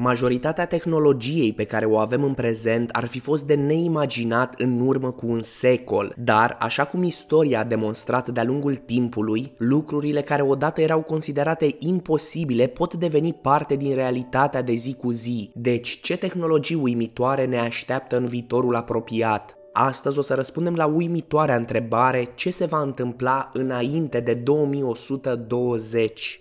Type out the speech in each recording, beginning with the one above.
Majoritatea tehnologiei pe care o avem în prezent ar fi fost de neimaginat în urmă cu un secol, dar, așa cum istoria a demonstrat de-a lungul timpului, lucrurile care odată erau considerate imposibile pot deveni parte din realitatea de zi cu zi. Deci, ce tehnologii uimitoare ne așteaptă în viitorul apropiat? Astăzi o să răspundem la uimitoarea întrebare ce se va întâmpla înainte de 2120.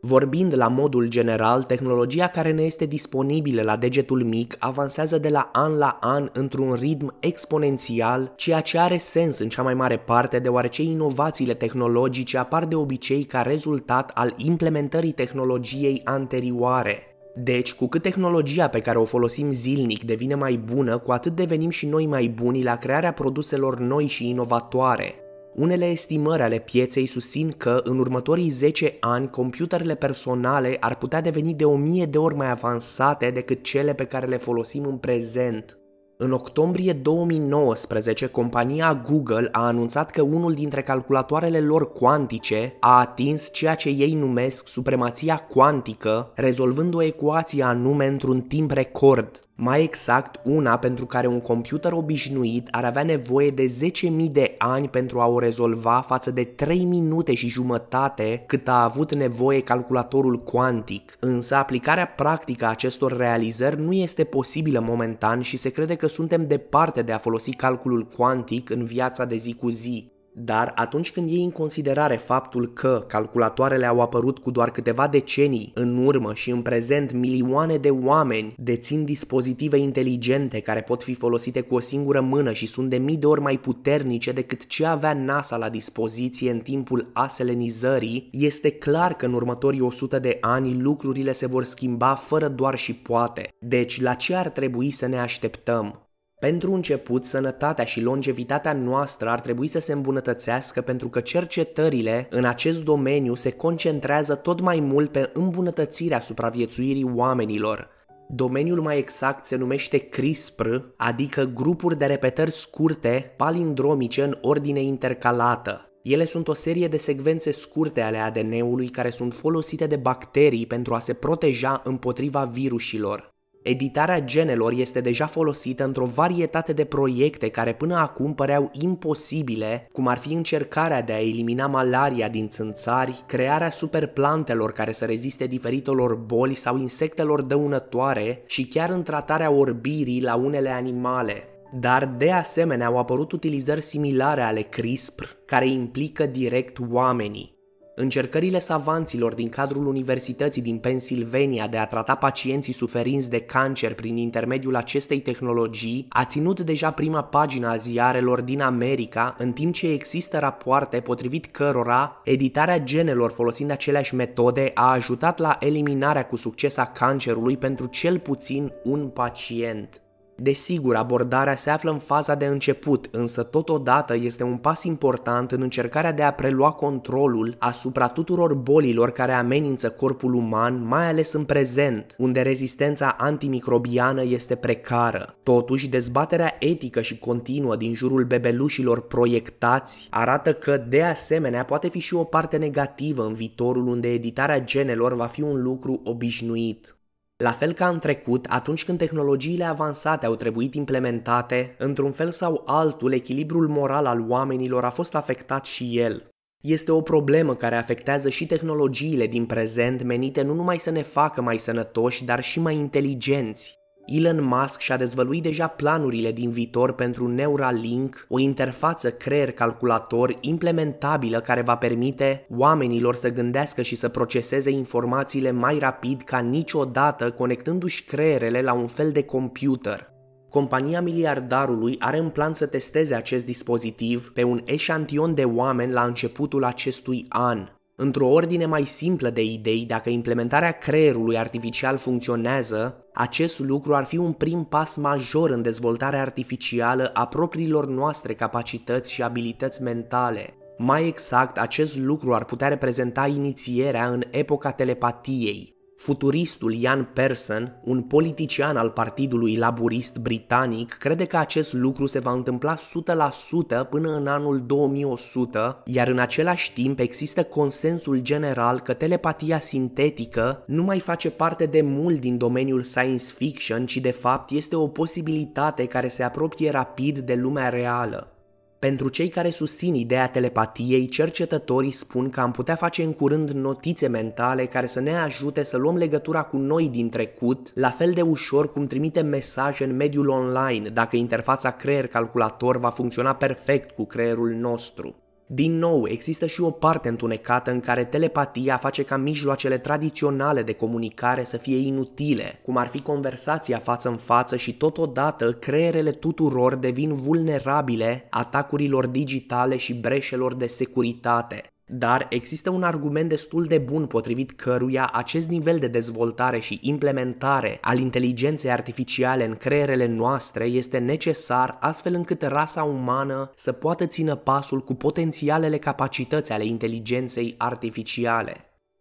Vorbind la modul general, tehnologia care ne este disponibilă la degetul mic avansează de la an la an într-un ritm exponențial, ceea ce are sens în cea mai mare parte deoarece inovațiile tehnologice apar de obicei ca rezultat al implementării tehnologiei anterioare. Deci, cu cât tehnologia pe care o folosim zilnic devine mai bună, cu atât devenim și noi mai buni la crearea produselor noi și inovatoare. Unele estimări ale pieței susțin că în următorii 10 ani computerele personale ar putea deveni de 1000 de ori mai avansate decât cele pe care le folosim în prezent. În octombrie 2019, compania Google a anunțat că unul dintre calculatoarele lor cuantice a atins ceea ce ei numesc supremația cuantică, rezolvând o ecuație anume într-un timp record. Mai exact, una pentru care un computer obișnuit ar avea nevoie de 10.000 de ani pentru a o rezolva față de 3 minute și jumătate cât a avut nevoie calculatorul cuantic. Însă aplicarea practică a acestor realizări nu este posibilă momentan și se crede că suntem departe de a folosi calculul cuantic în viața de zi cu zi. Dar atunci când iei în considerare faptul că calculatoarele au apărut cu doar câteva decenii în urmă și în prezent milioane de oameni dețin dispozitive inteligente care pot fi folosite cu o singură mână și sunt de mii de ori mai puternice decât ce avea NASA la dispoziție în timpul aselenizării, este clar că în următorii 100 de ani lucrurile se vor schimba fără doar și poate. Deci, la ce ar trebui să ne așteptăm? Pentru început, sănătatea și longevitatea noastră ar trebui să se îmbunătățească pentru că cercetările în acest domeniu se concentrează tot mai mult pe îmbunătățirea supraviețuirii oamenilor. Domeniul mai exact se numește CRISPR, adică grupuri de repetări scurte palindromice în ordine intercalată. Ele sunt o serie de secvențe scurte ale ADN-ului care sunt folosite de bacterii pentru a se proteja împotriva virusilor. Editarea genelor este deja folosită într-o varietate de proiecte care până acum păreau imposibile, cum ar fi încercarea de a elimina malaria din țânțari, crearea superplantelor care să reziste diferitelor boli sau insectelor dăunătoare și chiar în tratarea orbirii la unele animale. Dar de asemenea au apărut utilizări similare ale CRISPR care implică direct oamenii. Încercările savanților din cadrul Universității din Pennsylvania de a trata pacienții suferinți de cancer prin intermediul acestei tehnologii a ținut deja prima pagină a ziarelor din America, în timp ce există rapoarte potrivit cărora editarea genelor folosind aceleași metode a ajutat la eliminarea cu succes a cancerului pentru cel puțin un pacient. Desigur, abordarea se află în faza de început, însă totodată este un pas important în încercarea de a prelua controlul asupra tuturor bolilor care amenință corpul uman, mai ales în prezent, unde rezistența antimicrobiană este precară. Totuși, dezbaterea etică și continuă din jurul bebelușilor proiectați arată că, de asemenea, poate fi și o parte negativă în viitorul unde editarea genelor va fi un lucru obișnuit. La fel ca în trecut, atunci când tehnologiile avansate au trebuit implementate, într-un fel sau altul, echilibrul moral al oamenilor a fost afectat și el. Este o problemă care afectează și tehnologiile din prezent menite nu numai să ne facă mai sănătoși, dar și mai inteligenți. Elon Musk și-a dezvăluit deja planurile din viitor pentru Neuralink, o interfață creier-calculator implementabilă care va permite oamenilor să gândească și să proceseze informațiile mai rapid ca niciodată, conectându-și creierele la un fel de computer. Compania miliardarului are în plan să testeze acest dispozitiv pe un eșantion de oameni la începutul acestui an. Într-o ordine mai simplă de idei, dacă implementarea creierului artificial funcționează, acest lucru ar fi un prim pas major în dezvoltarea artificială a propriilor noastre capacități și abilități mentale. Mai exact, acest lucru ar putea reprezenta inițierea în epoca telepatiei, Futuristul Ian Persson, un politician al Partidului Laburist Britanic, crede că acest lucru se va întâmpla 100% până în anul 2100, iar în același timp există consensul general că telepatia sintetică nu mai face parte de mult din domeniul science fiction, ci de fapt este o posibilitate care se apropie rapid de lumea reală. Pentru cei care susțin ideea telepatiei, cercetătorii spun că am putea face în curând notițe mentale care să ne ajute să luăm legătura cu noi din trecut, la fel de ușor cum trimitem mesaje în mediul online, dacă interfața creier-calculator va funcționa perfect cu creierul nostru. Din nou, există și o parte întunecată în care telepatia face ca mijloacele tradiționale de comunicare să fie inutile, cum ar fi conversația față în față și totodată creierele tuturor devin vulnerabile atacurilor digitale și breșelor de securitate. Dar există un argument destul de bun potrivit căruia acest nivel de dezvoltare și implementare al inteligenței artificiale în creierele noastre este necesar astfel încât rasa umană să poată țină pasul cu potențialele capacități ale inteligenței artificiale.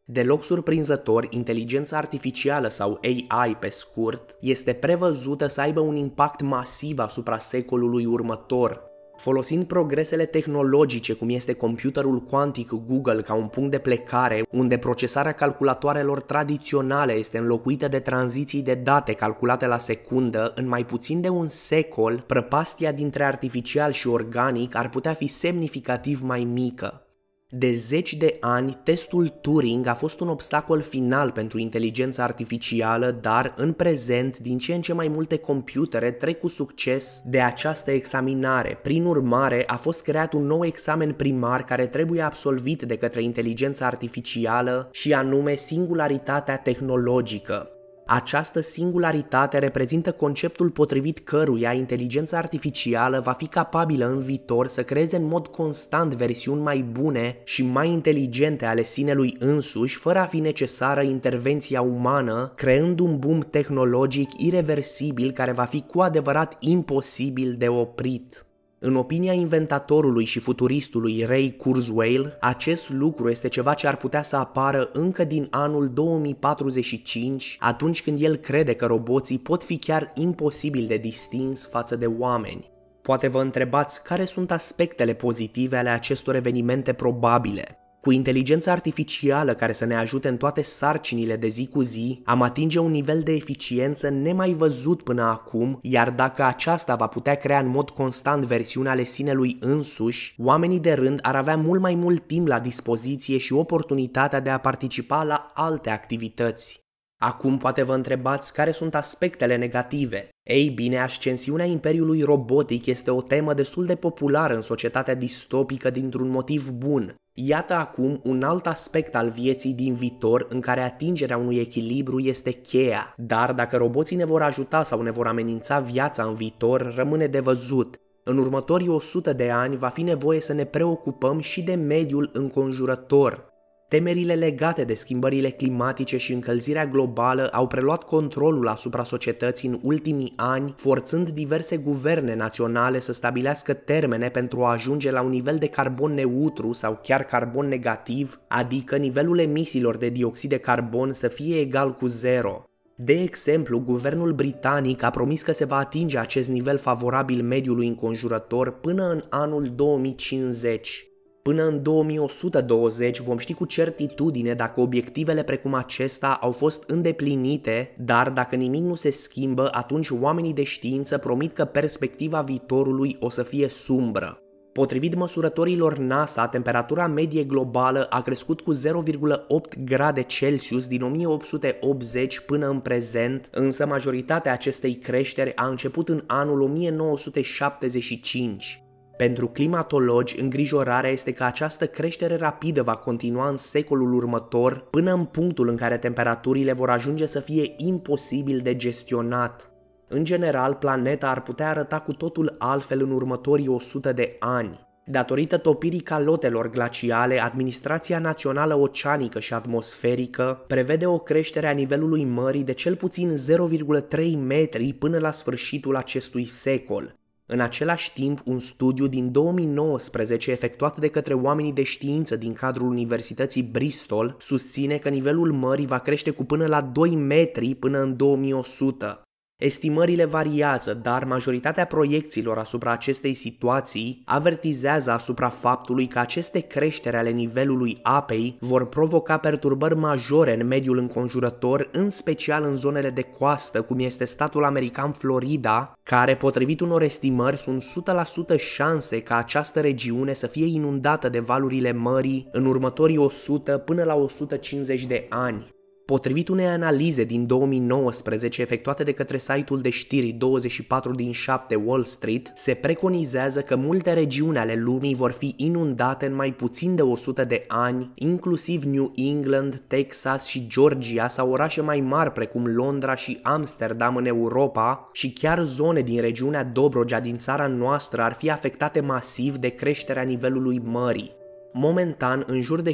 Deloc surprinzător, inteligența artificială sau AI pe scurt este prevăzută să aibă un impact masiv asupra secolului următor, Folosind progresele tehnologice, cum este computerul cuantic Google ca un punct de plecare, unde procesarea calculatoarelor tradiționale este înlocuită de tranziții de date calculate la secundă, în mai puțin de un secol, prăpastia dintre artificial și organic ar putea fi semnificativ mai mică. De zeci de ani, testul Turing a fost un obstacol final pentru inteligența artificială, dar în prezent, din ce în ce mai multe computere trec cu succes de această examinare. Prin urmare, a fost creat un nou examen primar care trebuie absolvit de către inteligența artificială și anume singularitatea tehnologică. Această singularitate reprezintă conceptul potrivit căruia inteligența artificială va fi capabilă în viitor să creeze în mod constant versiuni mai bune și mai inteligente ale sinelui însuși, fără a fi necesară intervenția umană, creând un boom tehnologic irreversibil care va fi cu adevărat imposibil de oprit. În opinia inventatorului și futuristului Ray Kurzweil, acest lucru este ceva ce ar putea să apară încă din anul 2045, atunci când el crede că roboții pot fi chiar imposibil de distins față de oameni. Poate vă întrebați care sunt aspectele pozitive ale acestor evenimente probabile. Cu inteligența artificială care să ne ajute în toate sarcinile de zi cu zi, am atinge un nivel de eficiență nemai văzut până acum, iar dacă aceasta va putea crea în mod constant versiunea ale sinelui însuși, oamenii de rând ar avea mult mai mult timp la dispoziție și oportunitatea de a participa la alte activități. Acum poate vă întrebați care sunt aspectele negative. Ei bine, ascensiunea Imperiului Robotic este o temă destul de populară în societatea distopică dintr-un motiv bun. Iată acum un alt aspect al vieții din viitor în care atingerea unui echilibru este cheia. Dar dacă roboții ne vor ajuta sau ne vor amenința viața în viitor, rămâne de văzut. În următorii 100 de ani va fi nevoie să ne preocupăm și de mediul înconjurător. Temerile legate de schimbările climatice și încălzirea globală au preluat controlul asupra societății în ultimii ani, forțând diverse guverne naționale să stabilească termene pentru a ajunge la un nivel de carbon neutru sau chiar carbon negativ, adică nivelul emisiilor de dioxid de carbon să fie egal cu zero. De exemplu, guvernul britanic a promis că se va atinge acest nivel favorabil mediului înconjurător până în anul 2050. Până în 2120 vom ști cu certitudine dacă obiectivele precum acesta au fost îndeplinite, dar dacă nimic nu se schimbă, atunci oamenii de știință promit că perspectiva viitorului o să fie sumbră. Potrivit măsurătorilor NASA, temperatura medie globală a crescut cu 0,8 grade Celsius din 1880 până în prezent, însă majoritatea acestei creșteri a început în anul 1975. Pentru climatologi, îngrijorarea este că această creștere rapidă va continua în secolul următor până în punctul în care temperaturile vor ajunge să fie imposibil de gestionat. În general, planeta ar putea arăta cu totul altfel în următorii 100 de ani. Datorită topirii calotelor glaciale, Administrația Națională Oceanică și Atmosferică prevede o creștere a nivelului mării de cel puțin 0,3 metri până la sfârșitul acestui secol, în același timp, un studiu din 2019 efectuat de către oamenii de știință din cadrul Universității Bristol susține că nivelul mării va crește cu până la 2 metri până în 2100. Estimările variază, dar majoritatea proiecțiilor asupra acestei situații avertizează asupra faptului că aceste creștere ale nivelului apei vor provoca perturbări majore în mediul înconjurător, în special în zonele de coastă, cum este statul american Florida, care, potrivit unor estimări, sunt 100% șanse ca această regiune să fie inundată de valurile mării în următorii 100 până la 150 de ani. Potrivit unei analize din 2019 efectuate de către site-ul de știri 24 din 7 Wall Street, se preconizează că multe regiuni ale lumii vor fi inundate în mai puțin de 100 de ani, inclusiv New England, Texas și Georgia sau orașe mai mari precum Londra și Amsterdam în Europa și chiar zone din regiunea Dobrogea din țara noastră ar fi afectate masiv de creșterea nivelului mării. Momentan, în jur de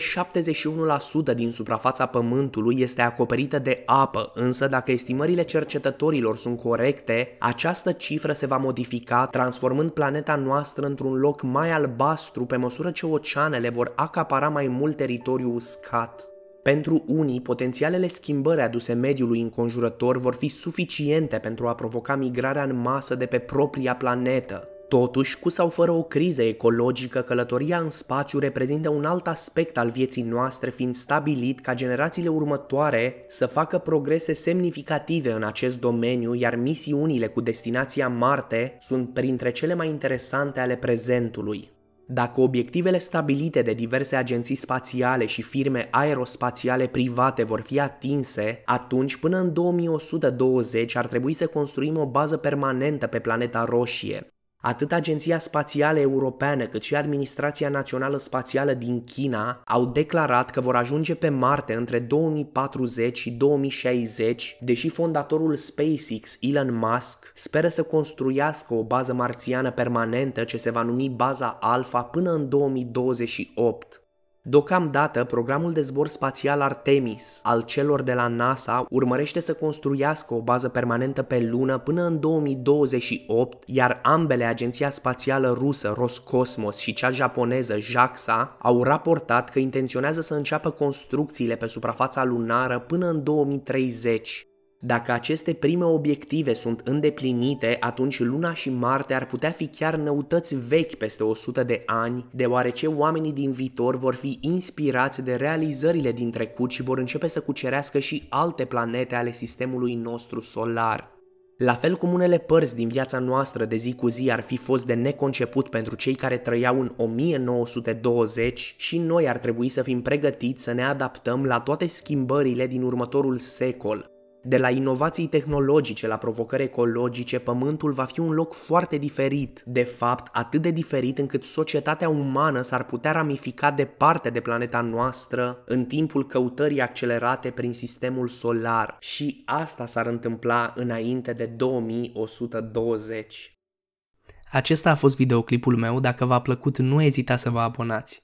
71% din suprafața Pământului este acoperită de apă, însă dacă estimările cercetătorilor sunt corecte, această cifră se va modifica, transformând planeta noastră într-un loc mai albastru pe măsură ce oceanele vor acapara mai mult teritoriu uscat. Pentru unii, potențialele schimbări aduse mediului înconjurător vor fi suficiente pentru a provoca migrarea în masă de pe propria planetă, Totuși, cu sau fără o criză ecologică, călătoria în spațiu reprezintă un alt aspect al vieții noastre, fiind stabilit ca generațiile următoare să facă progrese semnificative în acest domeniu, iar misiunile cu destinația Marte sunt printre cele mai interesante ale prezentului. Dacă obiectivele stabilite de diverse agenții spațiale și firme aerospațiale private vor fi atinse, atunci până în 2120 ar trebui să construim o bază permanentă pe planeta roșie. Atât Agenția Spațială Europeană cât și Administrația Națională Spațială din China au declarat că vor ajunge pe Marte între 2040 și 2060, deși fondatorul SpaceX, Elon Musk, speră să construiască o bază marțiană permanentă ce se va numi baza Alpha până în 2028. Deocamdată, programul de zbor spațial Artemis al celor de la NASA urmărește să construiască o bază permanentă pe lună până în 2028, iar ambele agenția spațială rusă Roscosmos și cea japoneză JAXA au raportat că intenționează să înceapă construcțiile pe suprafața lunară până în 2030. Dacă aceste prime obiective sunt îndeplinite, atunci Luna și Marte ar putea fi chiar noutăți vechi peste 100 de ani, deoarece oamenii din viitor vor fi inspirați de realizările din trecut și vor începe să cucerească și alte planete ale sistemului nostru solar. La fel cum unele părți din viața noastră de zi cu zi ar fi fost de neconceput pentru cei care trăiau în 1920, și noi ar trebui să fim pregătiți să ne adaptăm la toate schimbările din următorul secol. De la inovații tehnologice la provocări ecologice, pământul va fi un loc foarte diferit. De fapt, atât de diferit încât societatea umană s-ar putea ramifica departe de planeta noastră în timpul căutării accelerate prin sistemul solar. Și asta s-ar întâmpla înainte de 2120. Acesta a fost videoclipul meu, dacă v-a plăcut nu ezita să vă abonați.